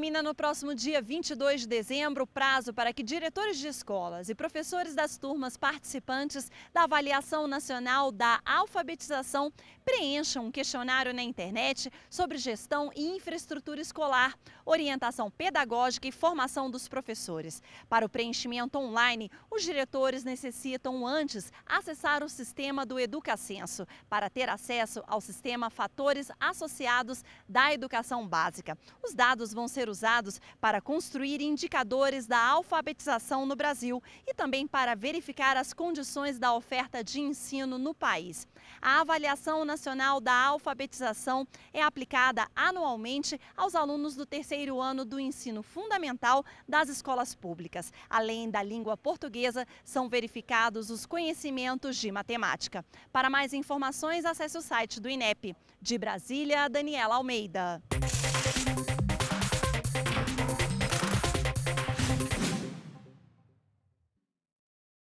Termina no próximo dia 22 de dezembro o prazo para que diretores de escolas e professores das turmas participantes da avaliação nacional da alfabetização preencham um questionário na internet sobre gestão e infraestrutura escolar, orientação pedagógica e formação dos professores. Para o preenchimento online, os diretores necessitam antes acessar o sistema do Educacenso para ter acesso ao sistema Fatores Associados da Educação Básica. Os dados vão ser usados para construir indicadores da alfabetização no Brasil e também para verificar as condições da oferta de ensino no país. A avaliação nacional da alfabetização é aplicada anualmente aos alunos do terceiro ano do ensino fundamental das escolas públicas. Além da língua portuguesa, são verificados os conhecimentos de matemática. Para mais informações, acesse o site do INEP. De Brasília, Daniela Almeida.